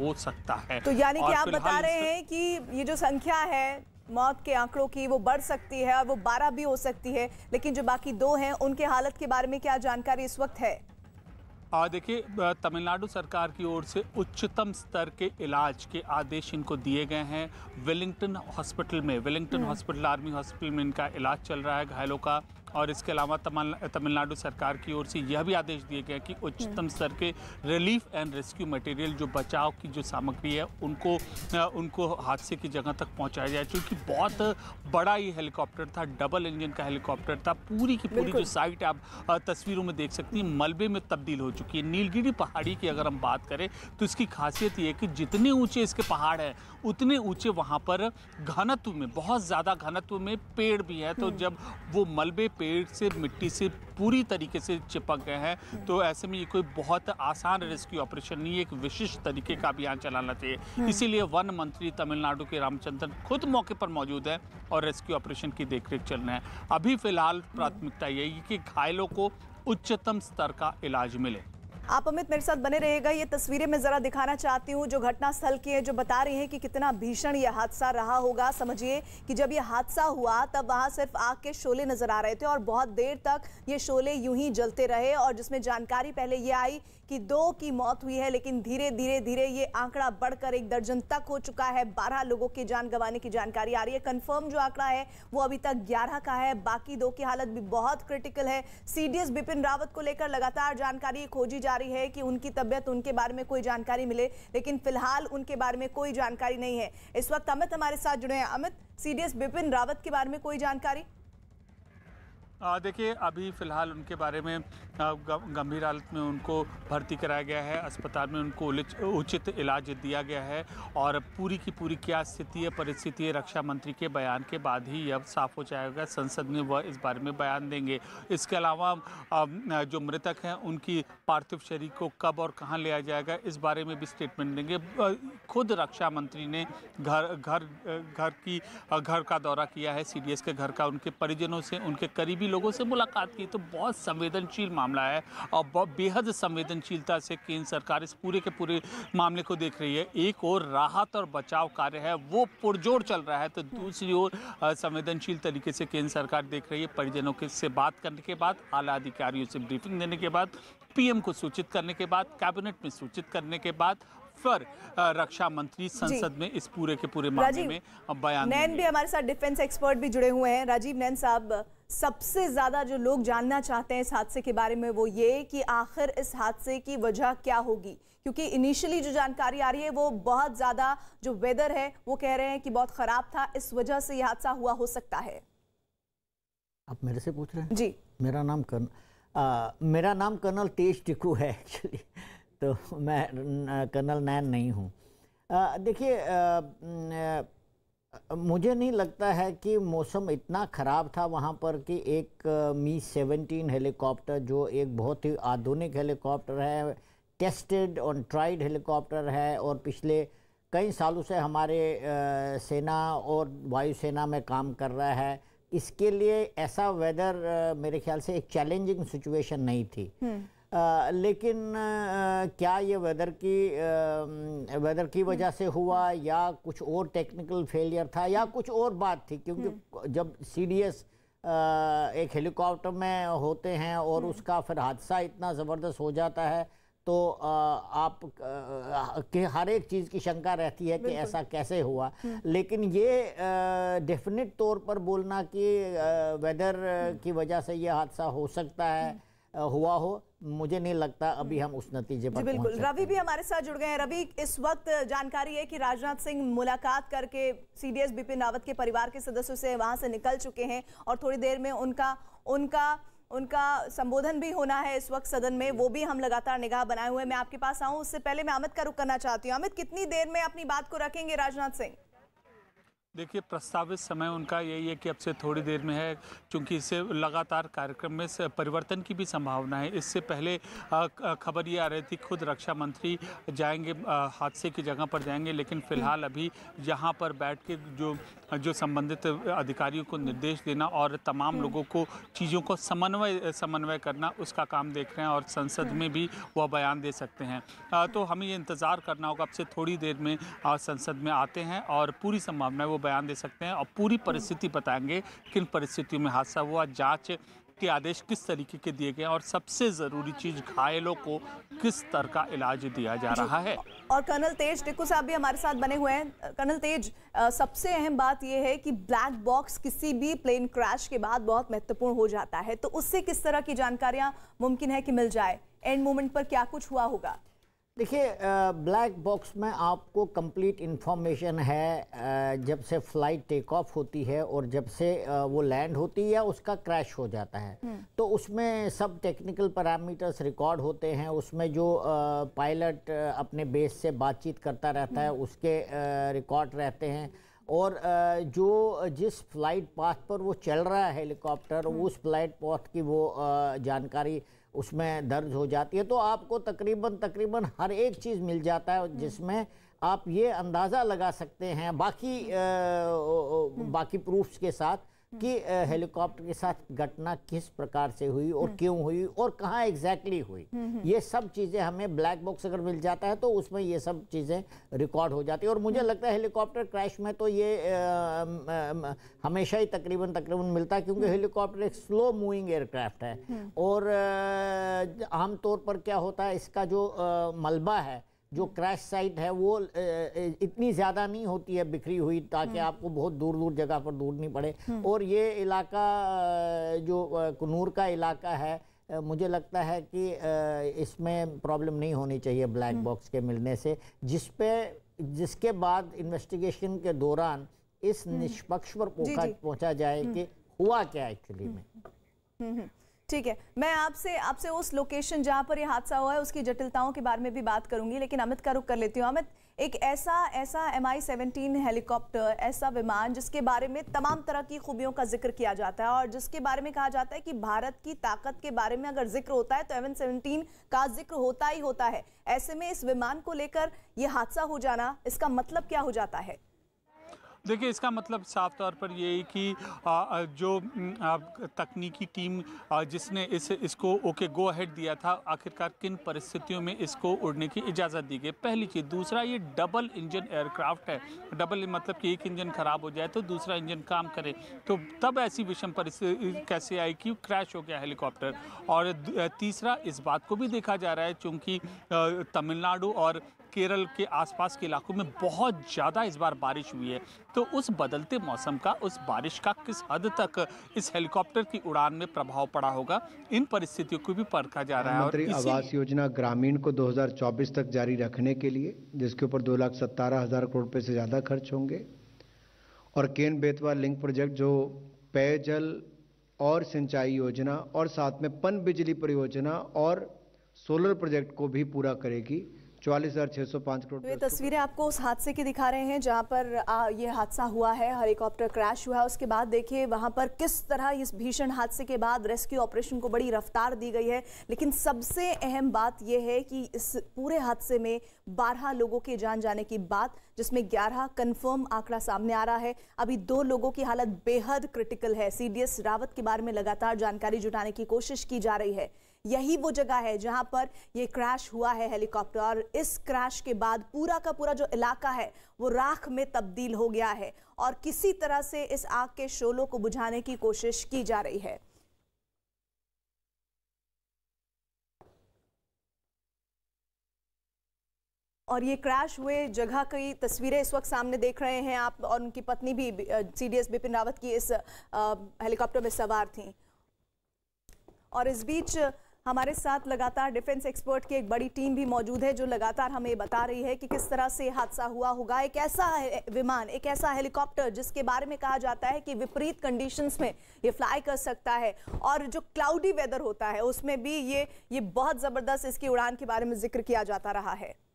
हो सकता है तो यानी कि आप बता रहे हैं कि ये जो संख्या है मौत के आंकड़ों की वो बढ़ सकती है और वो बारह भी हो सकती है लेकिन जो बाकी दो हैं उनके हालत के बारे में क्या जानकारी इस वक्त है देखिए तमिलनाडु सरकार की ओर से उच्चतम स्तर के इलाज के आदेश इनको दिए गए हैं वेलिंगटन हॉस्पिटल में वेलिंगटन हम्म। हॉस्पिटल आर्मी हॉस्पिटल में इनका इलाज चल रहा है घायलों का और इसके अलावा तमिलनाडु सरकार की ओर से यह भी आदेश दिए गए कि उच्चतम हम्म। स्तर के रिलीफ एंड रेस्क्यू मटेरियल जो बचाव की जो सामग्री है उनको उनको हादसे की जगह तक पहुंचाया जाए क्योंकि बहुत बड़ा ये हेलीकॉप्टर था डबल इंजन का हेलीकॉप्टर था पूरी की पूरी जो साइट आप तस्वीरों में देख सकती हैं मलबे में तब्दील हो चुकी है नीलगिरी पहाड़ी की अगर हम बात करें तो इसकी खासियत ये कि जितने ऊँचे इसके पहाड़ हैं उतने ऊँचे वहाँ पर घनत्व में बहुत ज़्यादा घनत्व में पेड़ भी है तो हम्म। जब वो मलबे पेड़ से मिट्टी से पूरी तरीके से चिपक गए हैं तो ऐसे में ये कोई बहुत आसान रेस्क्यू ऑपरेशन नहीं है एक विशिष्ट तरीके का अभियान चलाना चाहिए हम्म। इसीलिए वन मंत्री तमिलनाडु के रामचंद्रन खुद मौके पर मौजूद है और रेस्क्यू ऑपरेशन की देखरेख चल रहे हैं अभी फिलहाल प्राथमिकता यही कि घायलों को उच्चतम स्तर का इलाज मिले आप अमित मेरे साथ बने रहेगा ये तस्वीरें मैं ज़रा दिखाना चाहती हूँ जो घटना स्थल की है जो बता रही है कि कितना भीषण यह हादसा रहा होगा समझिए कि जब यह हादसा हुआ तब वहाँ सिर्फ आग के शोले नज़र आ रहे थे और बहुत देर तक ये शोले यूं ही जलते रहे और जिसमें जानकारी पहले ये आई कि दो की मौत हुई है लेकिन धीरे धीरे धीरे ये आंकड़ा बढ़कर एक दर्जन तक हो चुका है बारह लोगों की जान गंवाने की जानकारी आ रही है कन्फर्म जो आंकड़ा है वो अभी तक ग्यारह का है बाकी दो की हालत भी बहुत क्रिटिकल है सी बिपिन रावत को लेकर लगातार जानकारी खोजी जा रही है कि उनकी तबियत उनके बारे में कोई जानकारी मिले लेकिन फिलहाल उनके बारे में कोई जानकारी नहीं है इस वक्त अमित हमारे साथ जुड़े हैं अमित सीडीएस बिपिन रावत के बारे में कोई जानकारी देखिए अभी फ़िलहाल उनके बारे में गंभीर हालत में उनको भर्ती कराया गया है अस्पताल में उनको उचित इलाज दिया गया है और पूरी की पूरी क्या स्थिति है परिस्थिति है रक्षा मंत्री के बयान के बाद ही यह साफ हो जाएगा संसद में वह इस बारे में बयान देंगे इसके अलावा जो मृतक हैं उनकी पार्थिव शरीर को कब और कहाँ लिया जाएगा इस बारे में भी स्टेटमेंट देंगे खुद रक्षा मंत्री ने घर घर घर की घर का दौरा किया है सी के घर का उनके परिजनों से उनके करीबी भी लोगों से मुलाकात की तो बहुत संवेदनशील मामला है और बेहद संवेदनशीलता से केंद्र सरकार इस पूरे के पूरे मामले को देख रही है एक और राहत और बचाव कार्य है वो पुरजोर चल रहा है तो दूसरी ओर संवेदनशील तरीके से केंद्र सरकार देख रही है परिजनों के से बात करने के बाद आला अधिकारियों से ब्रीफिंग देने के बाद पीएम को सूचित करने के बाद कैबिनेट में सूचित करने के बाद पर रक्षा मंत्री संसद में इस पूरे के पूरे मामले में बयान नैन भी हमारे साथ डिफेंस एक्सपर्ट भी जुड़े हुए हैं राजीव नैन साहब सबसे ज्यादा जो लोग जानना चाहते हैं इस हादसे के बारे में वो ये कि आखिर इस हादसे की वजह क्या होगी क्योंकि इनिशियली जो जानकारी आ रही है वो बहुत ज्यादा जो वेदर है वो कह रहे हैं कि बहुत खराब था इस वजह से यह हादसा हुआ हो सकता है आप मेरे से पूछ रहे हैं जी मेरा नाम कर्न आ, मेरा नाम कर्नल तेज टिकू है एक्चुअली तो मैं कर्नल नैन नहीं हूँ देखिए मुझे नहीं लगता है कि मौसम इतना ख़राब था वहाँ पर कि एक मी सेवेंटीन हेलीकॉप्टर जो एक बहुत ही आधुनिक हेलीकॉप्टर है टेस्टेड और ट्राइड हेलीकॉप्टर है और पिछले कई सालों से हमारे सेना और वायुसेना में काम कर रहा है इसके लिए ऐसा वेदर मेरे ख्याल से एक चैलेंजिंग सिचुएशन नहीं थी हम्म। आ, लेकिन आ, क्या ये वेदर की आ, वेदर की वजह से हुआ या कुछ और टेक्निकल फेलियर था या हम्म। कुछ और बात थी क्योंकि हम्म। जब सीडीएस एक हेलीकॉप्टर में होते हैं और हम्म। उसका फिर हादसा इतना ज़बरदस्त हो जाता है तो आप के हर एक चीज़ की शंका रहती है कि ऐसा कैसे हुआ लेकिन ये डेफिनेट तौर पर बोलना कि वेदर की वजह से ये हादसा हो सकता है हुआ हो मुझे नहीं लगता अभी हम्म। हम उस नतीजे पर बिल्कुल रवि भी हमारे साथ जुड़ गए हैं रवि इस वक्त जानकारी है कि राजनाथ सिंह मुलाकात करके सीडीएस बिपिन रावत के परिवार के सदस्यों से वहां से निकल चुके हैं और थोड़ी देर में उनका उनका उनका संबोधन भी होना है इस वक्त सदन में वो भी हम लगातार निगाह बनाए हुए मैं आपके पास आऊँ उससे पहले मैं अमित का रुख करना चाहती हूँ अमित कितनी देर में अपनी बात को रखेंगे राजनाथ सिंह देखिए प्रस्तावित समय उनका यही है कि अब से थोड़ी देर में है क्योंकि इससे लगातार कार्यक्रम में परिवर्तन की भी संभावना है इससे पहले खबर ये आ रही थी खुद रक्षा मंत्री जाएंगे हादसे की जगह पर जाएंगे लेकिन फिलहाल अभी यहाँ पर बैठ के जो जो संबंधित अधिकारियों को निर्देश देना और तमाम हम्म। लोगों को चीज़ों को समन्वय समन्वय करना उसका काम देख रहे हैं और संसद हम्म। में भी वह बयान दे सकते हैं तो हमें ये इंतज़ार करना होगा अब से थोड़ी देर में संसद में आते हैं और पूरी संभावना वो बयान दे सकते हैं और पूरी परिस्थिति बताएंगे किन परिस्थितियों में हादसा हुआ जांच के आदेश किस तरीके के दिए गए और सबसे ज़रूरी चीज़ घायलों को किस तरह का इलाज दिया जा रहा है और कर्नल तेज टिक्कू साहब भी हमारे साथ बने हुए हैं कर्नल तेज सबसे अहम बात यह है कि ब्लैक बॉक्स किसी भी प्लेन क्रैश के बाद बहुत महत्वपूर्ण हो जाता है तो उससे किस तरह की जानकारियां मुमकिन है कि मिल जाए एंड मोमेंट पर क्या कुछ हुआ होगा देखिए ब्लैक बॉक्स में आपको कंप्लीट इन्फॉर्मेशन है जब से फ्लाइट टेक ऑफ होती है और जब से वो लैंड होती है या उसका क्रैश हो जाता है हम्म। तो उसमें सब टेक्निकल पैरामीटर्स रिकॉर्ड होते हैं उसमें जो पायलट अपने बेस से बातचीत करता रहता है हम्म। उसके रिकॉर्ड रहते हैं और जो जिस फ्लाइट पाथ पर वो चल रहा है हेलीकॉप्टर हम्म। उस फ्लाइट पाथ की वो जानकारी उसमें दर्ज हो जाती है तो आपको तकरीबन तकरीबन हर एक चीज़ मिल जाता है हम्म। जिसमें आप ये अंदाज़ा लगा सकते हैं बाकी आ, हम्म। बाकी प्रूफ्स के साथ कि हम्म। हेलीकॉप्टर के साथ घटना किस प्रकार से हुई और हम्म। क्यों हुई और कहाँ एग्जैक्टली हुई हम्म, ये सब चीज़ें हमें ब्लैक बॉक्स अगर मिल जाता है तो उसमें ये सब चीज़ें रिकॉर्ड हो जाती है और मुझे लगता है हेलीकॉप्टर क्रैश में तो ये आ, आ, हमेशा ही तकरीबन तकरीबन मिलता है क्योंकि हेलीकॉप्टर एक स्लो मूविंग एयरक्राफ्ट है और आमतौर पर क्या होता है इसका जो मलबा है जो क्रैश साइट है वो इतनी ज़्यादा नहीं होती है बिखरी हुई ताकि हम्म। आपको बहुत दूर दूर जगह पर ढूंढनी पड़े हम्म। और ये इलाका जो कनूर का इलाका है मुझे लगता है कि इसमें प्रॉब्लम नहीं होनी चाहिए ब्लैक हम्म। बॉक्स के मिलने से जिस पे जिसके बाद इन्वेस्टिगेशन के दौरान इस निष्पक्ष पर पहुंचा जाए कि हुआ क्या एक्चुअली में ठीक है मैं आपसे आपसे उस लोकेशन जहाँ पर यह हादसा हुआ है उसकी जटिलताओं के बारे में भी बात करूंगी लेकिन अमित का रुख कर लेती हूँ अमित एक ऐसा ऐसा एम आई सेवनटीन हेलीकॉप्टर ऐसा विमान जिसके बारे में तमाम तरह की खूबियों का जिक्र किया जाता है और जिसके बारे में कहा जाता है कि भारत की ताकत के बारे में अगर जिक्र होता है तो एम सेवनटीन का जिक्र होता ही होता है ऐसे में इस विमान को लेकर यह हादसा हो जाना इसका मतलब क्या हो जाता है देखिए इसका मतलब साफ तौर पर ये है कि जो तकनीकी टीम जिसने इस इसको ओके गो अहेड दिया था आखिरकार किन परिस्थितियों में इसको उड़ने की इजाज़त दी गई पहली चीज़ दूसरा ये डबल इंजन एयरक्राफ्ट है डबल मतलब कि एक इंजन ख़राब हो जाए तो दूसरा इंजन काम करे तो तब ऐसी विषम परिस्थिति कैसे आई कि क्रैश हो गया हेलीकॉप्टर और तीसरा इस बात को भी देखा जा रहा है चूँकि तमिलनाडु और केरल के आसपास के इलाकों में बहुत ज़्यादा इस बार बारिश हुई है तो उस बदलते मौसम का उस बारिश का किस हद तक इस हेलीकॉप्टर की उड़ान में प्रभाव पड़ा होगा इन परिस्थितियों को भी परखा जा रहा है और इसी... आवास योजना ग्रामीण को 2024 तक जारी रखने के लिए जिसके ऊपर दो लाख सत्तारह हज़ार करोड़ रुपये से ज़्यादा खर्च होंगे और केन बेतवा लिंक प्रोजेक्ट जो पेयजल और सिंचाई योजना और साथ में पन बिजली परियोजना और सोलर प्रोजेक्ट को भी पूरा करेगी चौवालीस हज़ार सौ करोड़ तो ये तस्वीरें आपको उस हादसे की दिखा रहे हैं जहां पर आ, ये हादसा हुआ है हेलीकॉप्टर क्रैश हुआ है उसके बाद देखिए वहां पर किस तरह इस भीषण हादसे के बाद रेस्क्यू ऑपरेशन को बड़ी रफ्तार दी गई है लेकिन सबसे अहम बात यह है कि इस पूरे हादसे में बारह लोगों के जान जाने की बात जिसमें ग्यारह कन्फर्म आंकड़ा सामने आ रहा है अभी दो लोगों की हालत बेहद क्रिटिकल है सी रावत के बारे में लगातार जानकारी जुटाने की कोशिश की जा रही है यही वो जगह है जहां पर ये क्रैश हुआ है हेलीकॉप्टर और इस क्रैश के बाद पूरा का पूरा जो इलाका है वो राख में तब्दील हो गया है और किसी तरह से इस आग के शोलों को बुझाने की कोशिश की जा रही है और ये क्रैश हुए जगह की तस्वीरें इस वक्त सामने देख रहे हैं आप और उनकी पत्नी भी सीडीएस बिपिन रावत की इस हेलीकॉप्टर में सवार थी और इस बीच हमारे साथ लगातार डिफेंस एक्सपर्ट की एक बड़ी टीम भी मौजूद है जो लगातार हमें बता रही है कि किस तरह से हादसा हुआ होगा एक ऐसा विमान एक ऐसा हेलीकॉप्टर जिसके बारे में कहा जाता है कि विपरीत कंडीशंस में ये फ्लाई कर सकता है और जो क्लाउडी वेदर होता है उसमें भी ये ये बहुत ज़बरदस्त इसकी उड़ान के बारे में जिक्र किया जाता रहा है